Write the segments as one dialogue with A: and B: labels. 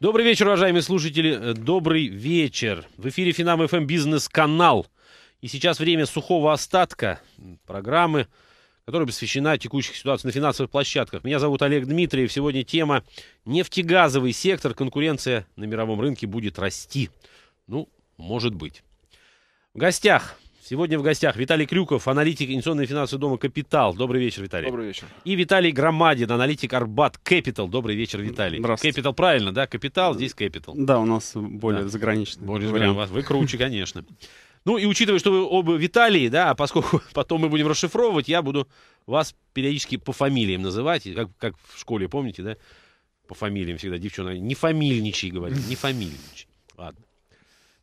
A: Добрый вечер, уважаемые слушатели. Э, добрый вечер. В эфире Финам ФМ Бизнес Канал. И сейчас время сухого остатка программы, которая посвящена текущей ситуации на финансовых площадках. Меня зовут Олег Дмитриев. Сегодня тема «Нефтегазовый сектор. Конкуренция на мировом рынке будет расти». Ну, может быть. В гостях Сегодня в гостях Виталий Крюков, аналитик инвестиционной финансового дома «Капитал». Добрый вечер, Виталий. Добрый вечер. И Виталий Громадин, аналитик «Арбат Кэпитал». Добрый вечер, Виталий. Здравствуйте. «Кэпитал» правильно, да? «Капитал», здесь «Кэпитал». Да, у нас более да. заграничный. Более заграничный. Вы круче, конечно. Ну и учитывая, что вы оба Виталии, да, а поскольку потом мы будем расшифровывать, я буду вас периодически по фамилиям называть, как, как в школе, помните, да? По фамилиям всегда девчонка. Не фамильничай, говорит, не фамильничай. Ладно.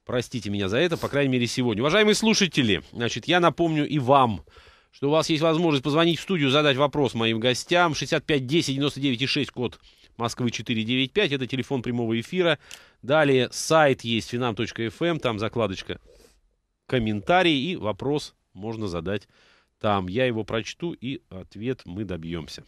A: Простите меня за это, по крайней мере, сегодня. Уважаемые слушатели, значит, я напомню и вам, что у вас есть возможность позвонить в студию, задать вопрос моим гостям. 65 10 99 6, код Москвы 495. Это телефон прямого эфира. Далее сайт есть finam.fm, эм. там закладочка комментарий и вопрос можно задать там. Я его прочту и ответ мы добьемся.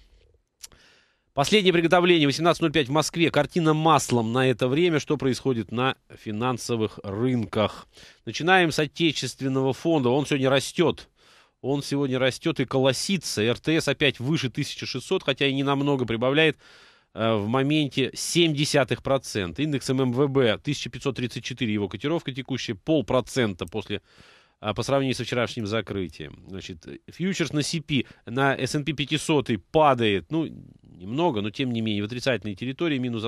A: Последнее приготовление 18.05 в Москве. Картина маслом на это время. Что происходит на финансовых рынках? Начинаем с отечественного фонда. Он сегодня растет. Он сегодня растет и колосится. РТС опять выше 1600, хотя и не намного прибавляет э, в моменте 0,7%. Индекс ММВБ 1534, его котировка текущая, полпроцента после а, по сравнению со вчерашним закрытием. Значит, фьючерс на CP, на S&P 500 падает, ну, немного, но тем не менее, в отрицательной территории минус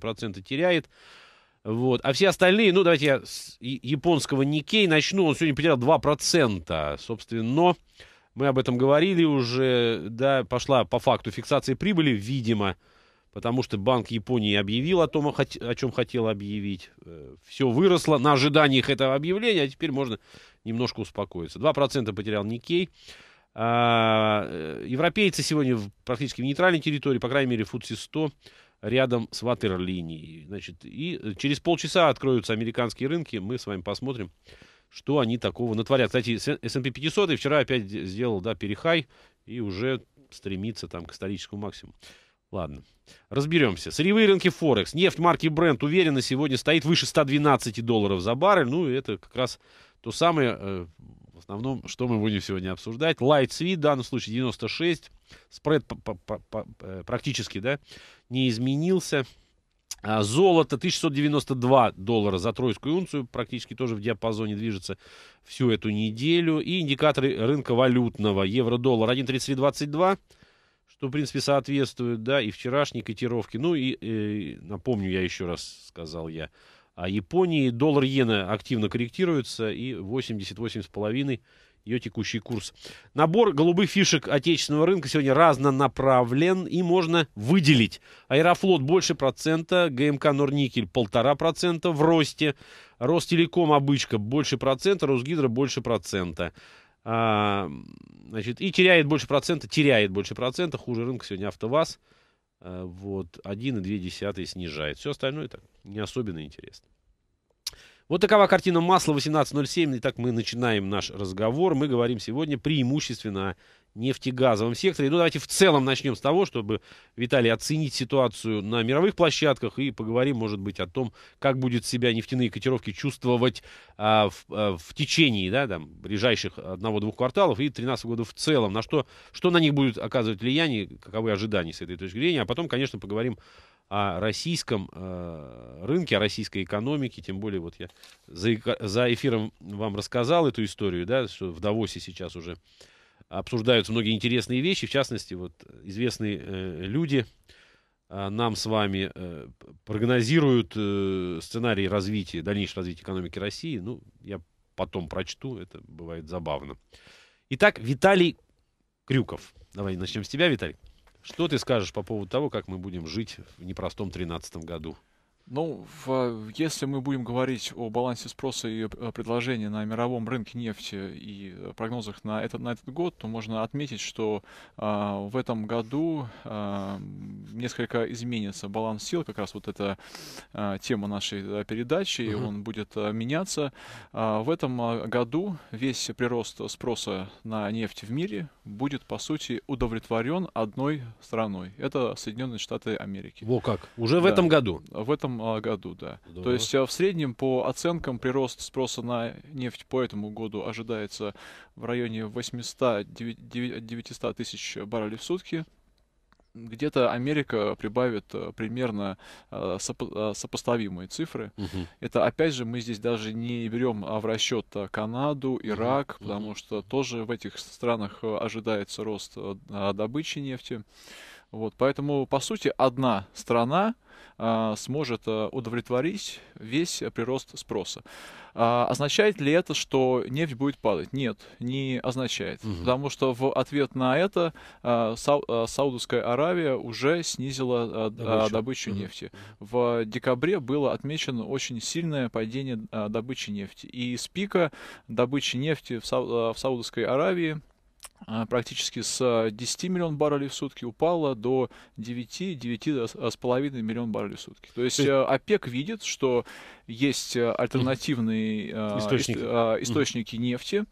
A: процента теряет. Вот. А все остальные, ну, давайте я с японского Никей начну. Он сегодня потерял 2%. Собственно, но мы об этом говорили уже. Да, пошла по факту фиксации прибыли, видимо, потому что Банк Японии объявил о том, о чем хотел объявить. Э, все выросло на ожиданиях этого объявления, а теперь можно немножко успокоится. 2% потерял Никей. А, э, европейцы сегодня практически в нейтральной территории, по крайней мере, футси 100 рядом с ватерлинией. Значит, и э, через полчаса откроются американские рынки, мы с вами посмотрим, что они такого натворят. Кстати, э, S&P 500 и вчера опять сделал, да, перехай и уже стремится там к историческому максимуму. Ладно, разберемся. Сырьевые рынки Форекс. Нефть марки Brent уверенно сегодня стоит выше 112 долларов за баррель. Ну, это как раз то самое, э, в основном, что мы будем сегодня обсуждать. Light Sweet, в данном случае 96, спред э, практически, да, не изменился. А, золото 1192 доллара за тройскую унцию практически тоже в диапазоне движется всю эту неделю. И индикаторы рынка валютного. Евро-доллар 1.3322, что, в принципе, соответствует, да, и вчерашней котировке. Ну и, э, и напомню я еще раз, сказал я, а Японии. Доллар иена активно корректируется и 88,5 ее текущий курс. Набор голубых фишек отечественного рынка сегодня разнонаправлен и можно выделить. Аэрофлот больше процента, ГМК Норникель полтора процента в росте, Ростелеком обычка больше процента, Росгидро больше процента. А, значит, и теряет больше процента, теряет больше процента, хуже рынка сегодня АвтоВАЗ. Э, вот 1,2 снижает. Все остальное так не особенно интересно. Вот такова картина масла 18.07. Итак, мы начинаем наш разговор. Мы говорим сегодня преимущественно о нефтегазовом секторе. Ну, давайте в целом начнем с того, чтобы, Виталий, оценить ситуацию на мировых площадках и поговорим, может быть, о том, как будет себя нефтяные котировки чувствовать а, в, а, в течение да, там, ближайших одного-двух кварталов и 2013 года в целом. На что, что на них будет оказывать влияние, каковы ожидания с этой точки зрения. А потом, конечно, поговорим о российском э, рынке, о российской экономике, тем более вот я за, за эфиром вам рассказал эту историю, да, что в Давосе сейчас уже обсуждаются многие интересные вещи. В частности, вот известные э, люди а, нам с вами э, прогнозируют э, сценарий развития, дальнейшего развития экономики России. Ну, я потом прочту, это бывает забавно. Итак, Виталий Крюков. Давай начнем с тебя, Виталий. Что ты скажешь по поводу того, как мы будем жить в непростом 2013 году?
B: Ну, в, если мы будем говорить о балансе спроса и э, предложения на мировом рынке нефти и э, прогнозах на этот, на этот год, то можно отметить, что э, в этом году э, несколько изменится баланс сил, как раз вот эта э, тема нашей э, передачи, угу. uh он будет меняться. Э, в этом году весь прирост спроса на нефть в мире будет, по сути, удовлетворен одной страной. Это Соединенные Штаты Америки. Во как, уже да. в этом году? В этом а, году, да. Здорово. То есть э, в среднем по оценкам прирост спроса на нефть по этому году ожидается в районе 800-900 тысяч баррелей в сутки где-то Америка прибавит э, примерно э, сопоставимые цифры. Угу. Это опять же мы здесь даже не берем а, в расчет Канаду, Ирак, угу. потому что тоже в этих странах ожидается рост добычи нефти. Вот, поэтому по сути одна страна а, сможет а, удовлетворить весь прирост спроса. А, означает ли это, что нефть будет падать? Нет, не означает. Угу. Потому что в ответ на это Сау- Саудовская Аравия уже снизила добычу, добычу угу. нефти. В декабре было отмечено очень сильное падение добычи нефти. И с пика добычи нефти в, Сау- в Саудовской Аравии Э, практически с 10 э, миллион баррелей в сутки упала до 9-9,5 э, миллион баррелей в сутки. То есть ОПЕК видит, что есть альтернативные источники, источники нефти,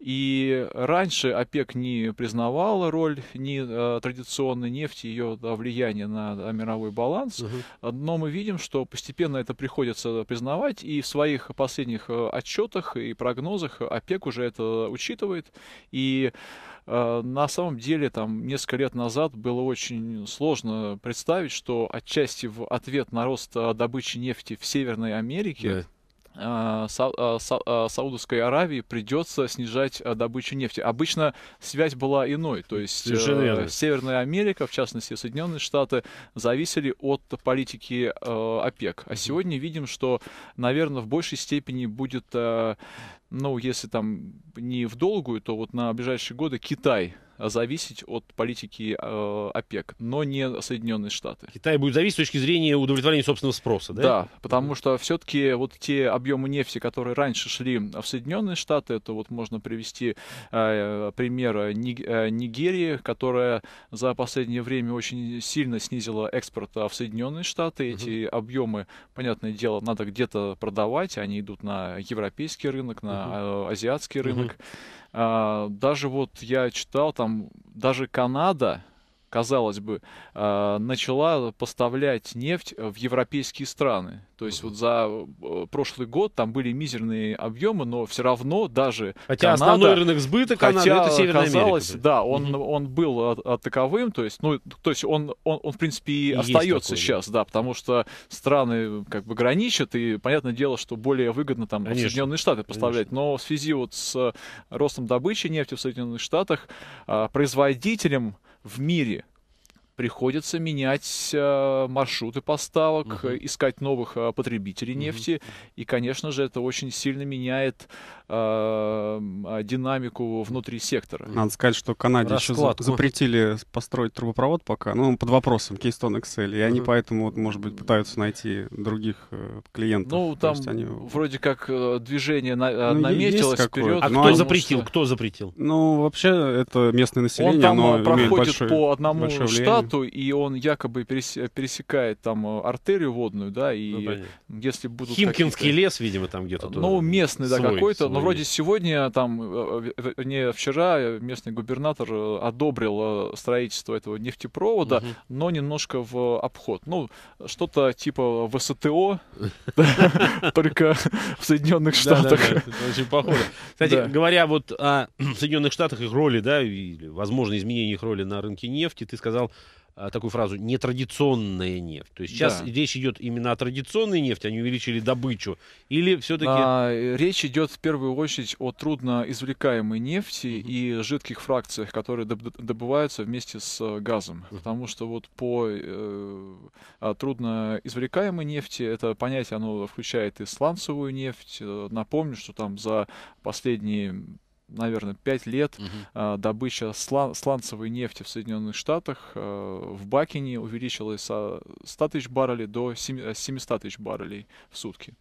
B: и раньше ОПЕК не признавала роль ни э, традиционной нефти, ее да, влияние на мировой баланс, угу. но мы видим, что постепенно это приходится признавать, и в своих последних э, отчетах и прогнозах ОПЕК уже это учитывает, и э, на самом деле там несколько лет назад было очень сложно представить, что отчасти в ответ на рост добычи нефти в Северной Америке да а, а, а, Саудовской Аравии придется снижать добычу нефти. Обычно связь была иной, то есть э, Северная Америка, в частности Соединенные Штаты, зависели от политики э, ОПЕК. А сегодня видим, что, наверное, в большей степени будет, э, ну, если там не в долгую, то вот на ближайшие годы Китай зависеть от политики э, ОПЕК, но не Соединенные Штаты.
A: Китай будет зависеть с точки зрения удовлетворения собственного спроса, да? Да,
B: потому mm-hmm. что все-таки вот те объемы нефти, которые раньше шли в Соединенные Штаты, это вот можно привести э, пример э, Нигерии, которая за последнее время очень сильно снизила экспорт в Соединенные Штаты. Эти mm-hmm. объемы, понятное дело, надо где-то продавать, они идут на европейский рынок, на mm-hmm. азиатский рынок. Mm-hmm. А, даже вот я читал, там даже Канада казалось бы, а, начала поставлять нефть в европейские страны. То есть вот за э, прошлый год там были мизерные объемы, но все равно даже хотя Канада, основной рынок сбыта Канады хотя, это Северная казалось, Америка. Да, он угу. он был таковым, то есть ну то есть он он, он в принципе и остается такой, сейчас, да. да, потому что страны как бы граничат и понятное дело, что более выгодно там Конечно. Соединенные Штаты поставлять, Конечно. но в связи вот с ростом добычи нефти в Соединенных Штатах а, производителям в мире приходится менять э, маршруты поставок, Uh -huh. Э, искать новых э, потребителей Uh -huh. нефти. И, конечно же, это очень сильно меняет э, динамику внутри сектора. Надо сказать, что Канаде Раскладку. еще
C: запретили построить трубопровод пока, ну, под вопросом Keystone XL, и они uh -huh. поэтому, вот, может быть, пытаются найти других клиентов. Ну, там
B: они... вроде как движение на, ну, наметилось вперед. А кто потому, запретил? Что... Кто
C: запретил? Ну, вообще, это местное население, Он там оно проходит имеет большое, по одному
B: штату, борту, и он якобы э, пересекает там э, артерию водную, да, и ну, если будут... Химкинский
A: лес, видимо, там где-то. Ну, местный, да, какой-то, но вроде
B: сегодня там, э, не вчера, местный губернатор одобрил строительство этого нефтепровода, угу. но немножко в обход. Ну, что-то типа ВСТО, только в Соединенных Штатах. Очень похоже. Кстати,
A: говоря вот о Соединенных Штатах, их роли, да, или, возможно, изменение их роли на рынке нефти, ты сказал, а, такую фразу нетрадиционная нефть. То есть сейчас да. речь идет именно о традиционной
B: нефти, они а увеличили добычу, или все-таки а, речь идет в первую очередь о трудно извлекаемой нефти uh-huh. и жидких фракциях, которые добываются вместе с э, газом, uh-huh. потому что вот по э, трудно извлекаемой нефти это понятие, оно включает и сланцевую нефть. Э, напомню, что там за последние наверное, 5 лет Uh -huh. А, добыча слан сланцевой нефти в Соединенных Штатах а, в Бакине увеличилась со 100 тысяч баррелей до 700 тысяч баррелей в сутки.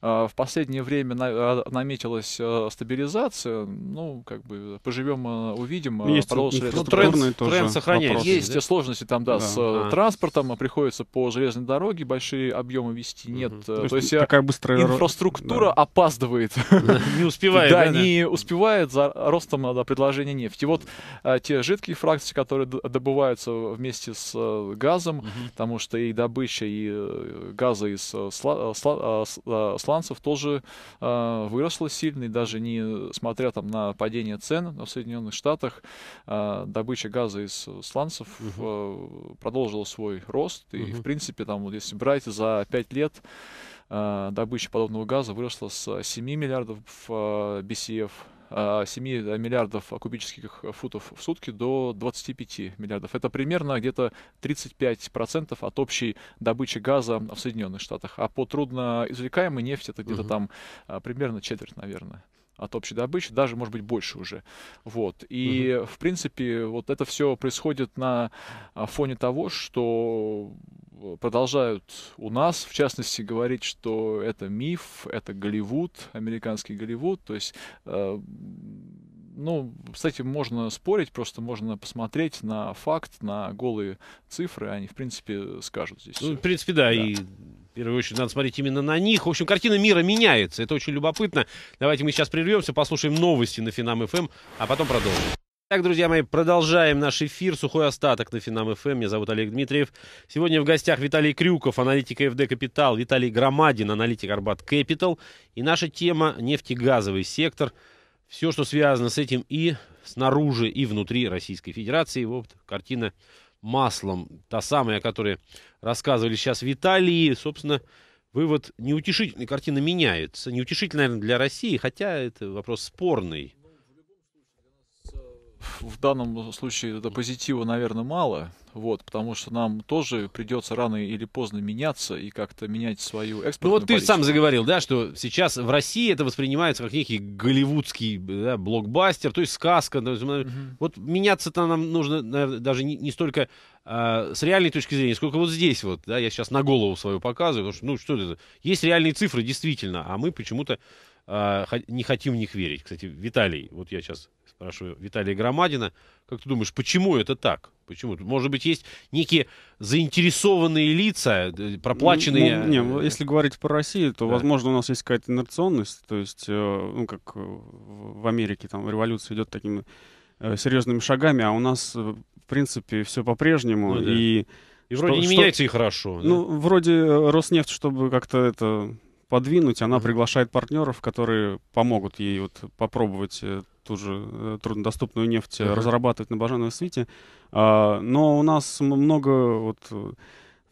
B: А, в последнее время а, наметилась э, стабилизация. Ну, как бы поживем, э, увидим. Ну, э, есть ну, тренд, тоже тренд сохраняется. Есть да? сложности там, да, да. с а. транспортом. Приходится по железной дороге большие объемы вести. Нет. То, То есть такая быстрая инфраструктура да. опаздывает. Не успевает. Да, не успевает за ростом предложения нефти. Вот те жидкие фракции, которые добываются вместе с газом, потому что и добыча, и газа из посланцев тоже э, выросла сильно, и даже не э, смотря там на падение цен в Соединенных Штатах, э, добыча газа из сланцев э, продолжила свой рост, и, в принципе, там, вот если брать за 5 лет, э, добыча подобного газа выросла с 7 миллиардов BCF 7 а, э, миллиардов кубических футов в сутки до 25 миллиардов. Это примерно где-то 35% от общей добычи газа в Соединенных Штатах. А по трудноизвлекаемой нефти это где-то угу. там а, примерно четверть, наверное от общей добычи, даже, может быть, больше уже. Вот. И, угу. в принципе, вот это все происходит на а, фоне того, что продолжают у нас, в частности, говорить, что это миф, это Голливуд, американский Голливуд. То есть, э, ну, с этим можно спорить, просто можно посмотреть на факт, на голые цифры, они, в принципе, скажут здесь.
A: Ну, в принципе, да, да. и в первую очередь надо смотреть именно на них. В общем, картина мира меняется. Это очень любопытно. Давайте мы сейчас прервемся, послушаем новости на Финам ФМ, эм, а потом продолжим. Так, друзья мои, продолжаем наш эфир. Сухой остаток на Финам ФМ. Эм. Меня зовут Олег Дмитриев. Сегодня в гостях Виталий Крюков, аналитик ФД Капитал, Виталий Громадин, аналитик Арбат Кэпитал. И наша тема нефтегазовый сектор. Все, что связано с этим и снаружи, и внутри Российской Федерации. Вот картина маслом, та самая, о которой рассказывали сейчас Виталий. Собственно, вывод неутешительный. Картина меняется. Неутешительно, наверное, для России, хотя это вопрос спорный
B: в данном случае это позитива, наверное, мало, вот, потому что нам тоже придется рано или поздно меняться и как-то менять свою ну экспортную Ну вот ты сам
A: заговорил, да, что сейчас в России это воспринимается как некий голливудский да, блокбастер, то есть сказка. То есть, угу. Вот меняться-то нам нужно, наверное, даже не, не столько а, с реальной точки зрения, сколько вот здесь вот, да, я сейчас на голову свою показываю, потому что, ну, что это, есть реальные цифры, действительно, а мы почему-то а, не хотим в них верить. Кстати, Виталий, вот я сейчас спрашиваю Виталия Громадина, как ты думаешь, почему это так? Почему? Может быть, есть некие заинтересованные лица, э, проплаченные... Ну, не, э, если
C: говорить про Россию, то, да. возможно, у нас есть какая-то инерционность, то есть, э, ну, как в Америке, там, революция идет такими серьезными шагами, а у нас, в принципе, все по-прежнему, ну, да. и... И вроде что, не меняется что, и хорошо. Ну, да? вроде Роснефть, чтобы как-то это подвинуть, она приглашает партнеров, которые помогут ей вот попробовать э, ту же э, труднодоступную нефть uh-huh. разрабатывать на Бажановой свете, А, но у нас много вот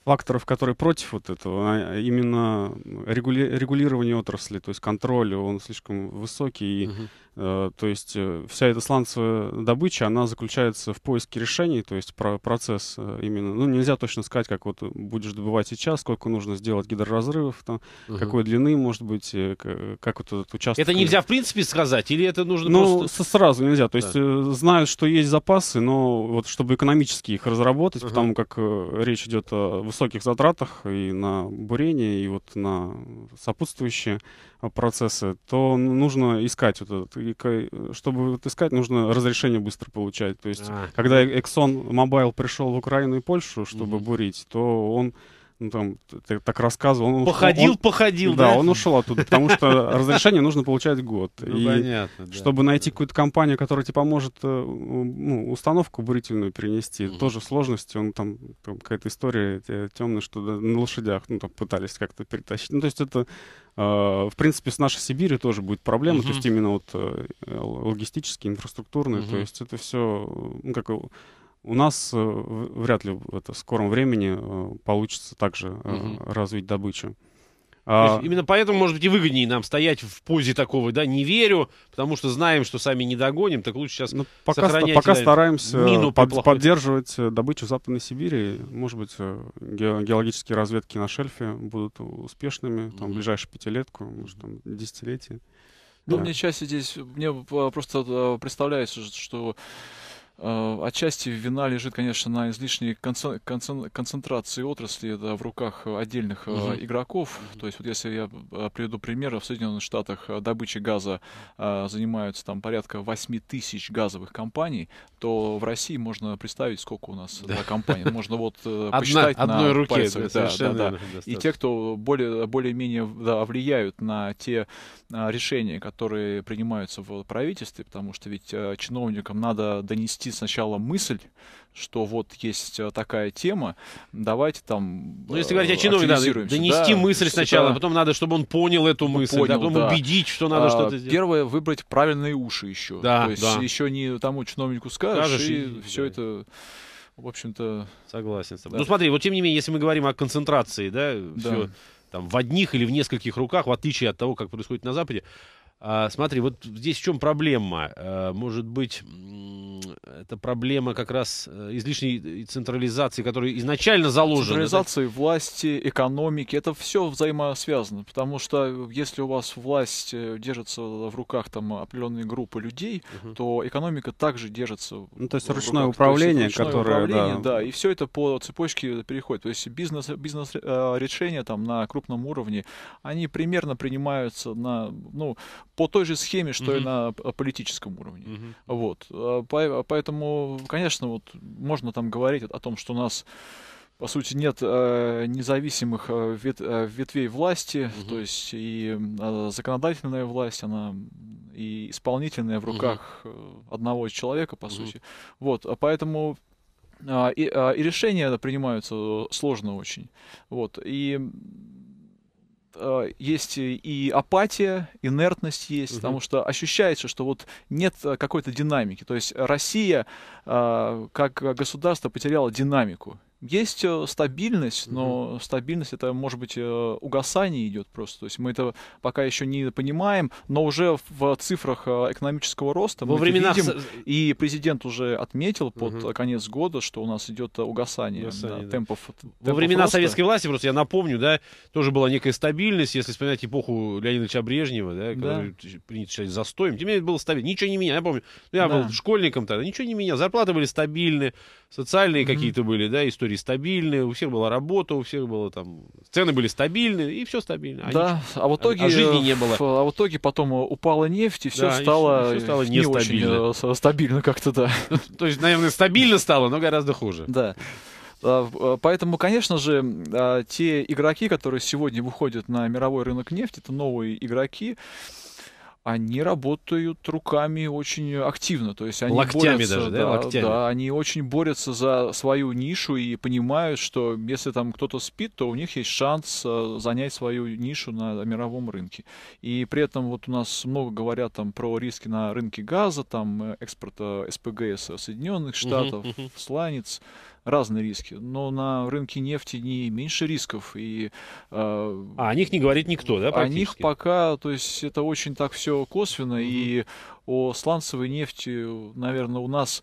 C: факторов, которые против вот этого, а, а именно регули- регулирование отрасли, то есть контроль, он слишком высокий, и uh-huh. Э, то есть э, вся эта сланцевая добыча, она заключается в поиске решений, то есть про процесс э, именно, ну нельзя точно сказать, как вот будешь добывать сейчас, сколько нужно сделать гидроразрывов, там, угу. какой длины, может быть, как вот этот участок. Это нельзя
A: в принципе сказать, или это нужно ну, просто...
C: сразу нельзя, то есть да. знают, что есть запасы, но вот чтобы экономически их разработать, угу. потому как речь идет о высоких затратах и на бурение, и вот на сопутствующие процессы, то нужно искать вот этот логикой, чтобы отыскать, нужно разрешение быстро получать. То есть, а. когда Exxon Mobile пришел в Украину и Польшу, чтобы угу. бурить, то он ну, там, ты так рассказывал. Он походил, он, походил, да? Да, он ушел оттуда, потому что разрешение нужно получать год. Ну, и понятно, да, Чтобы да, найти да. какую-то компанию, которая тебе поможет э, ну, установку бурительную перенести, угу. тоже сложности. Он там, там какая-то история э, темная, что на лошадях ну, там, пытались как-то перетащить. Ну, то есть это Э, в принципе, с нашей Сибири тоже будет проблема, угу. то есть именно вот э, логистические, инфраструктурные, угу. то есть это все, ну, как у нас э, вряд ли это в скором времени получится также угу. развить добычу. А...
A: Именно поэтому, может быть, и выгоднее нам стоять в позе такого, да, не верю, потому что знаем, что сами не догоним, так лучше сейчас ну, пока сохранять. Пока да, стараемся мину под, плохой...
C: поддерживать э, добычу Западной Сибири, может быть, э, ге- геологические разведки на шельфе будут успешными, там, mm-hmm. ближайшую пятилетку, может, там, десятилетие. Ну, да. мне
B: часть здесь, мне э, просто представляется, что Э, отчасти вина лежит, конечно, на излишней концентрации отрасли это в руках отдельных угу. игроков. Угу. То есть, вот если я э, приведу пример, в Соединенных Штатах добычей газа занимаются там порядка 8 тысяч газовых компаний, то в России можно представить, сколько у нас да. компаний. Можно вот посчитать на одной руке, пальцах. И те, кто более, менее влияют на те решения, которые принимаются в правительстве, потому что ведь чиновникам надо донести донести сначала мысль, что вот есть э, такая тема, давайте там... Ну, если э, говорить о чиновнике, надо донести да, мысль сначала, да.
A: потом надо, чтобы он понял эту ну, мысль, понял, потом да. убедить, что надо а, что-то сделать.
B: Первое, выбрать правильные уши еще. Да, То есть да. еще не тому чиновнику скажешь, скажешь и, и все да. это в общем-то... Согласен с тобой. Да. Ну
A: смотри, вот тем не менее, если мы говорим о концентрации, да, да. все там в одних или в нескольких руках, в отличие от того, как происходит на Западе, а, смотри, вот здесь в чем проблема? А, может быть, это проблема как раз э, излишней централизации, которая изначально
B: заложена. Централизации да? власти, экономики, это все взаимосвязано, потому что э, если у вас власть э, держится в руках там определенной группы людей, угу. то экономика также держится. Ну, то есть ручное руках, управление, есть, ручное которое, управление, да. да, и все это по цепочке переходит. То есть бизнес бизнес решения там на крупном уровне, они примерно принимаются на ну по той же схеме, что угу. и на а, политическом уровне. Угу. Вот. А, а, поэтому, конечно, вот можно там говорить о том, что у нас по сути, нет э, независимых э, вет, э, ветвей власти, угу. то есть и законодательная власть, она и исполнительная в руках угу. одного человека, по угу. сути. Вот, поэтому и, и решения принимаются сложно очень. Вот, и Э, есть и апатия, инертность есть, угу. потому что ощущается, что вот нет э, какой-то динамики. То есть Россия э, как государство потеряла динамику. Есть э, стабильность, но угу. стабильность это, может быть, э, угасание идет просто. То есть мы это пока еще не понимаем, но уже в цифрах э, экономического роста Во мы временах... видим. И президент уже отметил под угу. конец года, что у нас идет угасание, угасание да, да. темпов. Во темпов времена роста. советской
A: власти, просто я напомню, да, тоже была некая стабильность, если вспоминать эпоху Леонида Ильича Брежнева, да, который да. принято считать застоем, тем не менее было стабильно. Ничего не меня, я помню, ну, я да. был школьником тогда, ничего не меня, зарплаты были стабильны, социальные угу. какие-то были, да, истории были стабильны, у всех была работа, у всех было там... Цены были стабильны, и все
B: стабильно. А да, ничего, а в итоге... А жизни не было. А в итоге потом э, упала нефть, и все да, стало... стало не очень э, стабильно как-то, да. Ну, то есть, наверное, стабильно стало, но гораздо хуже. Да. А, э, поэтому, конечно же, а, те игроки, которые сегодня выходят на мировой рынок нефти, это новые игроки, они работают руками очень активно, то есть они локтями борются, даже, да, да, локтями. да, они очень борются за свою нишу и понимают, что если там кто-то спит, то у них есть шанс э, занять свою нишу на мировом рынке. И при этом вот у нас много говорят там про риски на рынке газа, там э, экспорта СПГС Соединенных Штатов, uh-huh, uh-huh. сланец, разные риски. Но на рынке нефти не меньше рисков. И, а, а о них не говорит никто, да? О них пока, то есть это очень так все косвенно. Mm-hmm. И о сланцевой нефти, наверное, у нас...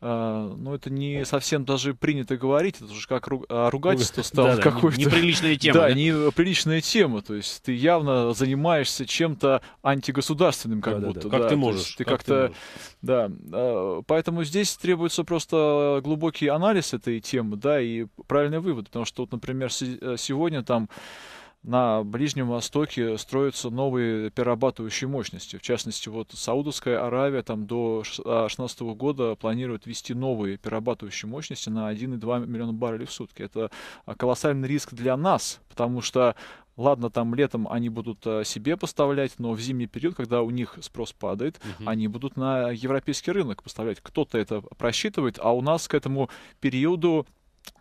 B: А, ну, это не совсем даже принято говорить, это уже как а, ругательство стало да, какое-то. Неприличная тема. Да, да, неприличная тема, то есть ты явно занимаешься чем-то антигосударственным как да, будто. Да, да. Как да, ты можешь. Ты как-то, да, а, поэтому здесь требуется просто глубокий анализ этой темы, да, и правильный вывод, потому что, вот, например, э, сегодня там на Ближнем Востоке строятся новые перерабатывающие мощности. В частности, вот Саудовская Аравия там до 2016 а, года планирует ввести новые перерабатывающие мощности на 1,2 миллиона баррелей в сутки. Это а, колоссальный риск для нас, потому что Ладно, там летом они будут а, себе поставлять, но в зимний период, когда у них спрос падает, угу. они будут на европейский рынок поставлять. Кто-то это просчитывает, а у нас к этому периоду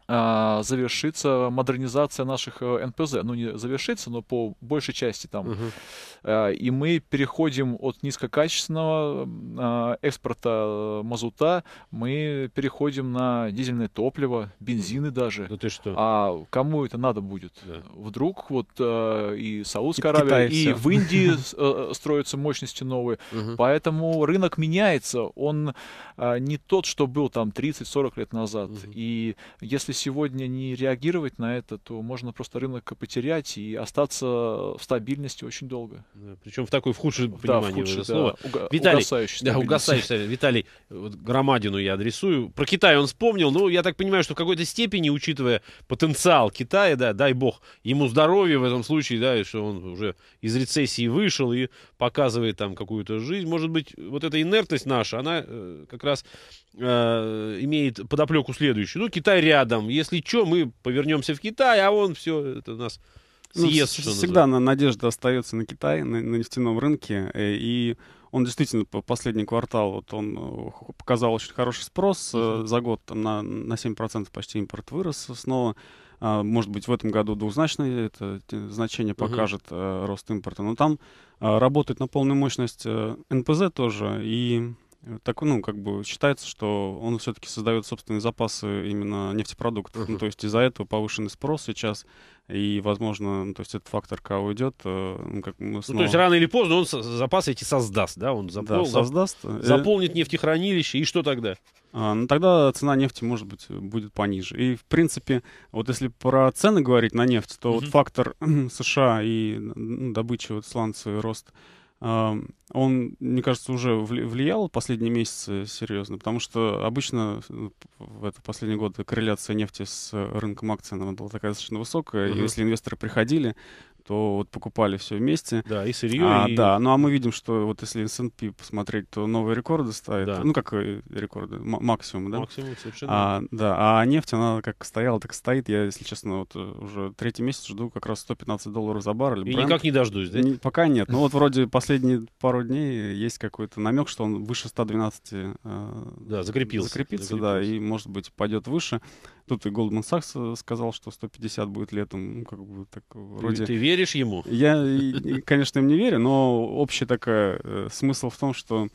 B: а, завершится модернизация наших э, НПЗ. Ну, не завершится, но по большей части там. Угу. А, и мы переходим от низкокачественного а, экспорта мазута, мы переходим на дизельное топливо, бензины даже. Да ты что? А кому это надо будет? Да. Вдруг вот а, и Саудская и Аравия, и в Индии э, строятся мощности новые. Поэтому рынок меняется. Он не тот, что был там 30-40 лет назад. И если сегодня не реагировать на это, то можно просто рынок потерять и остаться в стабильности очень долго. Да, причем в такой в худшем да, понимании в да, слова. Уга- Виталий, угасающий да, угасающий.
A: Виталий, вот Громадину я адресую. Про Китай он вспомнил. Ну, я так понимаю, что в какой-то степени, учитывая потенциал Китая, да, дай бог, ему здоровье в этом случае, да, и что он уже из рецессии вышел и показывает там какую-то жизнь. Может быть, вот эта инертность наша, она э, как раз э, имеет подоплеку следующую. Ну, Китай рядом, если что, мы повернемся в Китай, а он все, это нас ну, съест. Ну, всегда
C: называется. надежда остается на Китай, на, на нефтяном рынке, э, и он действительно по последний квартал, вот он э, показал очень хороший спрос uh-huh. за год там, на, на 7% почти импорт вырос снова. А, может быть, в этом году двузначное это значение покажет uh-huh. рост импорта. Но там а, работает на полную мощность НПЗ тоже. И так, ну, как бы считается, что он все-таки создает собственные запасы именно нефтепродуктов. Uh-huh. Ну, то есть из-за этого повышенный спрос сейчас, и, возможно, ну, то есть этот фактор К а уйдет. Э, ну, как мы ну, снова... ну, то есть
A: рано или поздно он запасы эти создаст, да? Он запол... да, создаст. Э, заполнит нефтехранилище, и что тогда?
C: А, ну, тогда цена нефти, может быть, будет пониже. И, в принципе, вот если про цены говорить на нефть, то uh-huh. вот фактор США и добычи вот сланцевый рост он, мне кажется, уже влиял последние месяцы серьезно, потому что обычно в это последние годы корреляция нефти с рынком акций она была такая достаточно высокая, угу. и если инвесторы приходили, то вот покупали все вместе. Да, и сырье. А, и... Да, ну а мы видим, что вот если S&P посмотреть, то новые рекорды ставят. Да. Ну как э, рекорды, максимум, да? Максимум, совершенно. А, да, а нефть, она как стояла, так стоит. Я, если честно, вот э, уже третий месяц жду как раз 115 долларов за баррель. И Бренд... никак не дождусь, да? Не, пока нет. Ну вот вроде последние пару пару дней есть какой-то намек, что он выше 112 э, да, закрепился, закрепится, закрепился, да, и, может быть, пойдет выше. Тут и Goldman Sachs э, сказал, что 150 будет летом, ну, как бы так вроде... Ты, веришь ему? Я, конечно, им не верю, но общий такой э, смысл в том, что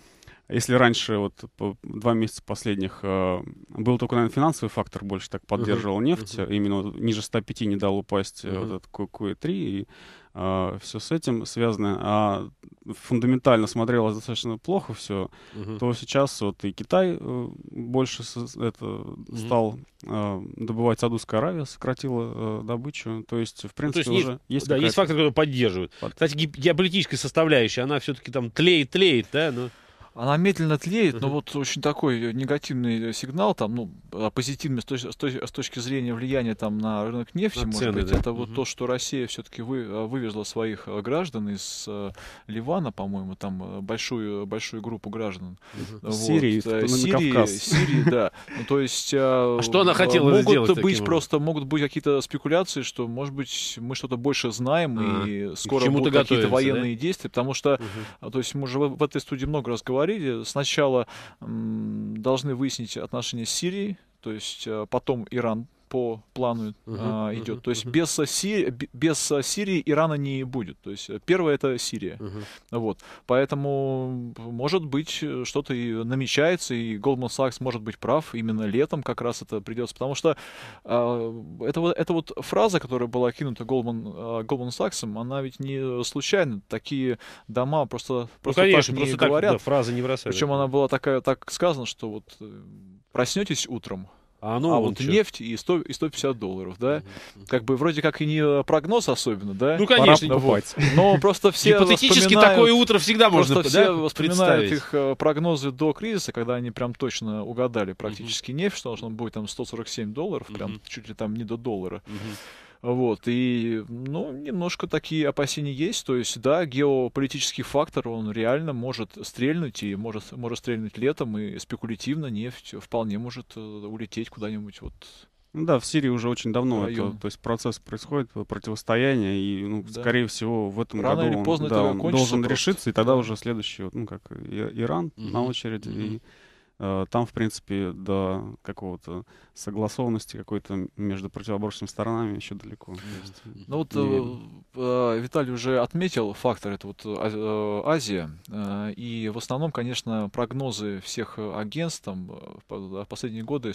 C: если раньше, вот по, два месяца последних, э, был только, наверное, финансовый фактор больше так поддерживал uh-huh. нефть, uh-huh. именно ниже 105 не дал упасть uh-huh. вот этот Q3, e и Э, все с этим связано, а фундаментально смотрелось достаточно плохо все, угу. то сейчас вот и Китай э, больше это, угу. стал э, добывать Саудовская Аравия, сократила добычу, то есть в ну, принципе ну, есть уже есть, есть да, есть факторы, которые
B: поддерживают. Под... Кстати, геополитическая составляющая, она все-таки там тлеет, тлеет, да? Но она медленно тлеет, но вот очень такой э, негативный э, сигнал, там, ну, а, позитивный с, точ- с, точки зрения влияния там на рынок нефти, на может цены, быть, да. это вот то, что Россия все-таки вы, э, вывезла своих граждан из Ливана, по-моему, там большую, большую группу граждан. Вот. Сирии, Сирии, Сирии, да. Ну, то есть... А что она хотела могут сделать? Могут быть просто, могут быть какие-то спекуляции, что, может быть, мы что-то больше знаем, а, и скоро будут какие-то военные действия, потому что, а, то есть мы уже в этой студии много раз говорили, сначала должны выяснить отношения с Сирией, то есть э, потом Иран по плану угу, а, идет. Угу, То есть угу. без, Сирии, без Сирии Ирана не будет. То есть э, первое это Сирия. Угу. Вот. Поэтому, может быть, э, что-то и намечается, и Голдман Сакс может быть прав. Именно летом как раз это придется. Потому что а, это, это вот фраза, которая была кинута Goldman, Голдман Саксом, она ведь не случайно. Такие дома просто, ну, просто ну, конечно, так не просто говорят. Так, да, фразы не бросают. Причем она была такая, так сказана, что вот э, проснетесь утром, а, ну, а вот чё. нефть и, 100, и 150 долларов, да? Mm-hmm. Как бы вроде как и не прогноз особенно, да? Ну, конечно. Пора покупать. Но просто все Гипотетически такое утро всегда можно да, все воспринимают их э, прогнозы до кризиса, когда они прям точно угадали практически mm-hmm. нефть, что должно будет там 147 долларов, прям mm-hmm. чуть ли там не до доллара. Mm-hmm. Вот, и, ну, немножко такие опасения есть. То есть, да, геополитический фактор, он реально может стрельнуть, и может, может стрельнуть летом, и спекулятивно нефть вполне может э, улететь куда-нибудь вот
C: ну да, в Сирии уже очень давно район. это, то есть процесс происходит, э, противостояние, и, ну, да. скорее всего, в этом Рано году или поздно он, да, он должен просто. решиться, и тогда да. уже следующий, ну, как Иран угу. на очереди, угу. и э, там, в принципе, до какого-то согласованности какой-то между противоборствующими сторонами еще далеко.
B: Ну вот э, э, Виталий уже отметил фактор, это вот а, э, Азия, э, и в основном, конечно, прогнозы всех агентств там, в э, последние годы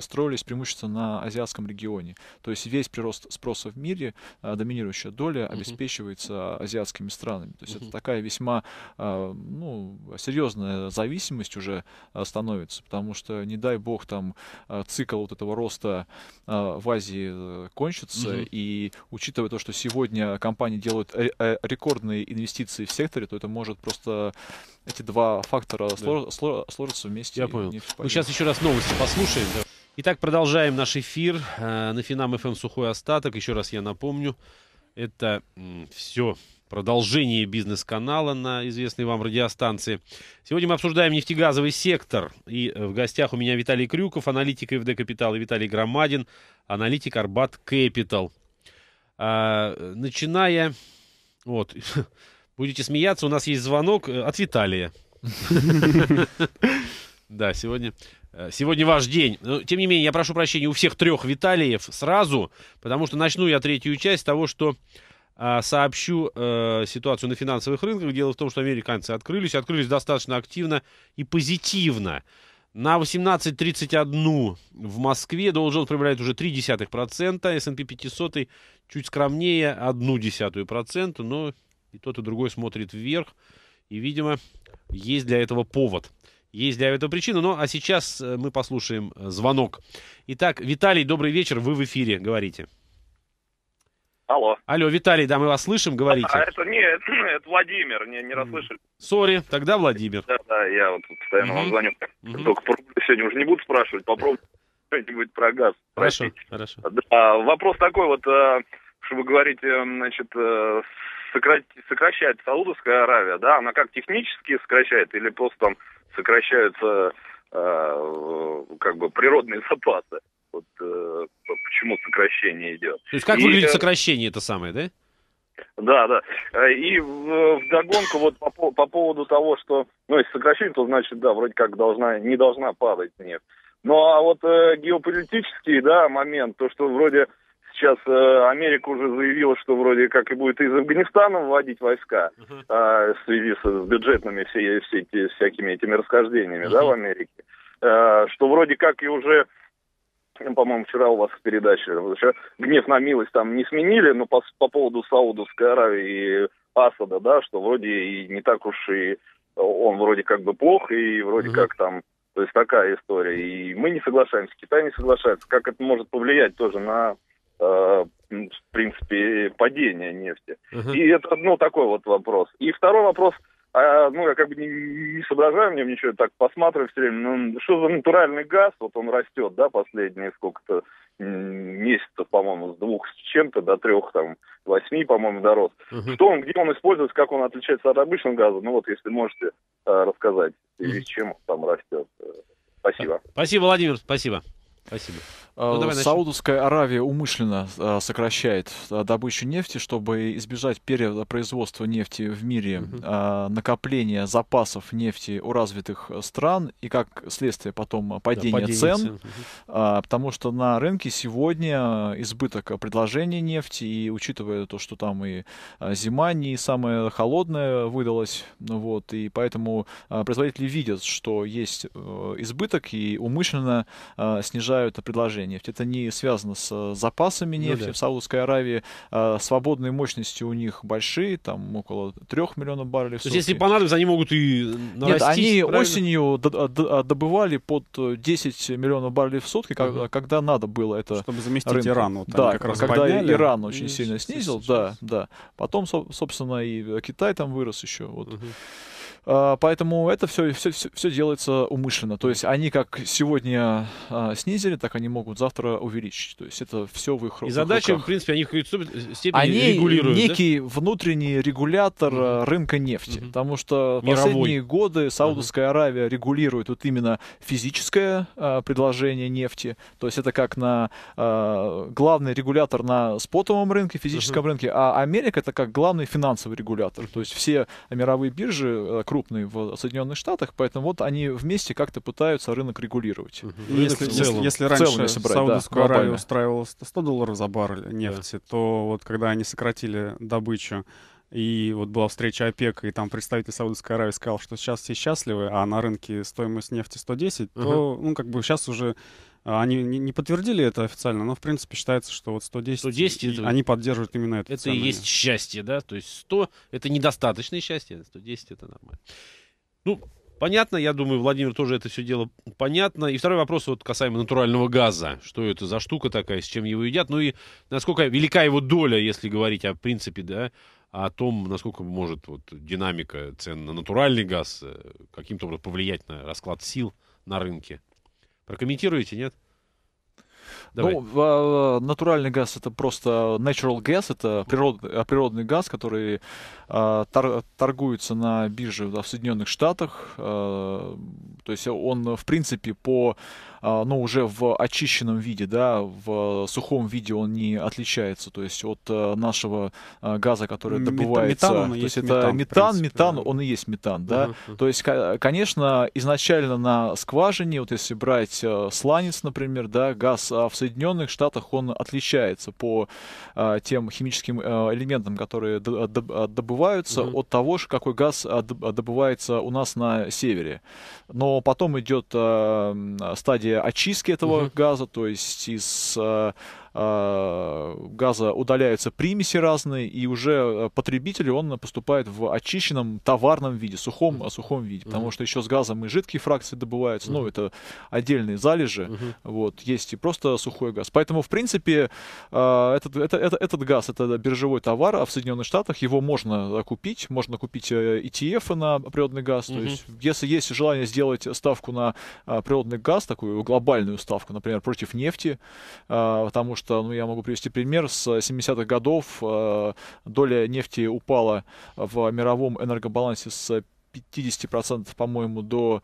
B: строились преимущественно на азиатском регионе. То есть весь прирост спроса в мире, э, доминирующая доля, обеспечивается азиатскими странами. То есть это такая весьма ну, серьезная зависимость уже становится, потому что, не дай бог, там цикл цикл вот этого роста э, в Азии э, кончится, угу. и учитывая то, что сегодня компании делают э, рекордные инвестиции в секторе, то это может просто эти два фактора да. слож, вместе. Я понял. Ну, сейчас еще раз новости
A: послушаем. Итак, продолжаем наш эфир на Финам FM «Сухой остаток». Еще раз я напомню, это все продолжение бизнес-канала на известной вам радиостанции. Сегодня мы обсуждаем нефтегазовый сектор. И э, в гостях у меня Виталий Крюков, аналитик ФД Капитал, и Виталий Громадин, аналитик Арбат Кэпитал. А, начиная... Вот, будете смеяться, у нас есть звонок э, от Виталия. Да, сегодня... Э, сегодня ваш день. Но, тем не менее, я прошу прощения у всех трех Виталиев сразу, потому что начну я третью часть того, что а, сообщу э, ситуацию на финансовых рынках. Дело в том, что американцы открылись, открылись достаточно активно и позитивно. На 18.31 в Москве Dow Jones прибавляет уже 0,3%, S&P 500 чуть скромнее 0,1%, но и тот, и другой смотрит вверх, и, видимо, есть для этого повод. Есть для этого причина, но ну, а сейчас э, мы послушаем э, звонок. Итак, Виталий, добрый вечер, вы в эфире, говорите. Алло. Алло, Виталий, да, мы вас слышим, говорите. А, это
D: не, это, Владимир, не, не расслышали.
A: Сори, тогда Владимир.
D: Да, да, я вот постоянно угу. вам звоню. Угу. Только про сегодня уже не буду спрашивать, попробую что-нибудь про газ.
A: Хорошо, Простите. хорошо.
D: Да, а вопрос такой вот, э, что вы говорите, э, значит, э, сокращает Саудовская Аравия, да, она как технически сокращает или просто там сокращаются как бы природные запасы? вот э, почему сокращение идет. То есть как и, выглядит
A: сокращение это самое, да?
D: Да, да. Э, и в вдогонку вот по, по поводу того, что, ну, если сокращение, то значит, да, вроде как должна, не должна падать нефть. Ну, а вот э, геополитический, да, момент, то, что вроде сейчас э, Америка уже заявила, что вроде как и будет из Афганистана вводить войска uh-huh. э, в связи с, с бюджетными все, все эти, всякими этими расхождениями, uh-huh. да, в Америке. Э, что вроде как и уже по-моему, вчера у вас в передаче, э, еще гнев на милость там не сменили, но по, по поводу Саудовской Аравии и Асада, да, что вроде и не так уж и э, он вроде как бы плох, и вроде mm-hmm. как там, то есть такая история. И мы не соглашаемся, Китай не соглашается. Как это может повлиять тоже на, э, в принципе, падение нефти? Mm-hmm. И это, ну, такой вот вопрос. И второй вопрос – а, ну, я как бы не, не соображаю в нем ничего, так посматриваю все время, ну, что за натуральный газ, вот он растет, да, последние сколько-то месяцев, по-моему, с двух с чем-то до трех, там, восьми, по-моему, дорос. Угу. Что он, где он используется, как он отличается от обычного газа, ну, вот, если можете э, рассказать, угу. чем он там растет. Э, спасибо.
A: Спасибо, Владимир, спасибо. Спасибо.
D: А, ну,
B: Саудовская Аравия умышленно а, сокращает а, добычу нефти, чтобы избежать перепроизводства нефти в мире, угу. накопления запасов нефти у развитых стран и как следствие потом падения да, цен. цен. Потому что на рынке сегодня избыток предложения нефти, и учитывая то, что там и зима не самая холодная выдалась, вот, и поэтому производители видят, что есть э, избыток и умышленно снижают предложение нефть. Это не связано с э, запасами ну нефти. Ну, да. В Саудовской Аравии а свободные мощности у них большие, там около 3 миллионов баррелей. То есть, если понадобится, они могут и нарастить. Нет, они правильно? осенью а, а, добывали под 10 э, миллионов баррелей в сутки, когда, угу. когда надо было это. Чтобы заместить рынок. Иран. Вот да, как раз когда подняли. Иран очень и сильно снизил, да, да. Потом, собственно, и э, Китай там вырос еще. Вот. Угу. А, поэтому это все, все, все, делается умышленно. То есть они как сегодня а, снизили, так они могут завтра увеличить. То есть это все в их руках. И задача, в
A: принципе, они в степени они регулируют. некий
B: да? внутренний регулятор Uh -huh. А, рынка нефти. Uh -huh. Потому что Мировой. последние годы Саудовская Uh -huh. Аравия регулирует вот именно физическое а, предложение нефти. То есть это как на а, главный регулятор на спотовом рынке, физическом угу. рынке. А Америка это как главный финансовый регулятор. То есть все мировые биржи, крупные а, крупный в Соединенных Штатах, поэтому вот они вместе как-то пытаются рынок регулировать. Угу. Ну, рынок если, в целом. если, раньше целом, если брать, Саудовскую да,
C: Аравию устраивала 100 долларов за баррель нефти, да. то вот когда они сократили добычу, и вот была встреча ОПЕК, и там представитель Саудовской Аравии сказал, что сейчас все счастливы, а на рынке стоимость нефти 110, uh-huh. то, ну, как бы сейчас уже а, они не подтвердили это официально, но в принципе считается, что вот 110, 110 это, они поддерживают именно это. Это и есть
A: счастье, да? То есть 100 это недостаточное счастье, 110 это нормально. Ну, понятно, я думаю, Владимир тоже это все дело понятно. И второй вопрос вот касаемо натурального газа. Что это за штука такая, с чем его едят? Ну и насколько велика его доля, если говорить о принципе, да, о том, насколько может вот, динамика цен на натуральный газ э, каким-то образом повлиять на расклад сил на рынке? Прокомментируете, нет?
B: Давай. Ну, а, а, натуральный газ это просто natural gas, это природ, а, природный газ, который тор, торгуется на бирже в Соединенных Штатах. То есть он, в принципе, по а, но ну, уже в очищенном виде, да, в сухом виде он не отличается, то есть от э, нашего э, газа, который добывается. Метан, то есть, это метан, метан, метан, он и есть метан, да. Uh-huh. То есть, конечно, изначально на скважине, вот если брать э, сланец, например, да, газ а в Соединенных Штатах, он отличается по тем химическим элементам, которые добываются, uh-huh. от того, какой газ добывается у нас на севере. Но потом идет стадия стадия очистки этого угу. газа, то есть из э, Э, газа удаляются примеси разные, и уже э, потребитель он поступает в очищенном товарном виде, сухом, mm-hmm. сухом виде, потому mm-hmm. что еще с газом и жидкие фракции добываются, mm-hmm. ну, это отдельные залежи, mm-hmm. вот, есть и просто сухой газ. Поэтому, в принципе, э, этот, это, это, этот газ, это биржевой товар, а в Соединенных Штатах его можно купить, можно купить ETF на природный газ, mm-hmm. то есть, если есть желание сделать ставку на природный газ, такую глобальную ставку, например, против нефти, потому что что ну, я могу привести пример. С 70-х годов э, доля нефти упала в мировом энергобалансе с 50%, по-моему, до